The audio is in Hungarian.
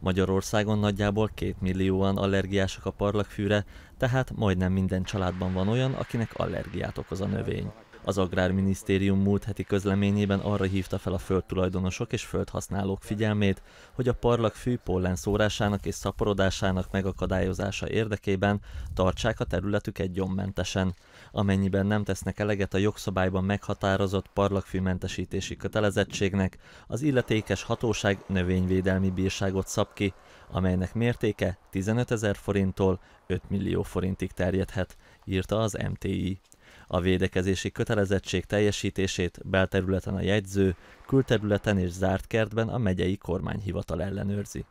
Magyarországon nagyjából 2 millióan allergiások a parlagfűre, tehát majdnem minden családban van olyan, akinek allergiát okoz a növény. Az Agrárminisztérium múlt heti közleményében arra hívta fel a földtulajdonosok és földhasználók figyelmét, hogy a parlak pollen szórásának és szaporodásának megakadályozása érdekében tartsák a területüket gyommentesen. Amennyiben nem tesznek eleget a jogszabályban meghatározott parlagfűmentesítési kötelezettségnek, az illetékes hatóság növényvédelmi bírságot szab ki, amelynek mértéke 15 ezer forinttól 5 millió forintig terjedhet, írta az MTI. A védekezési kötelezettség teljesítését belterületen a jegyző, külterületen és zárt kertben a megyei kormányhivatal ellenőrzi.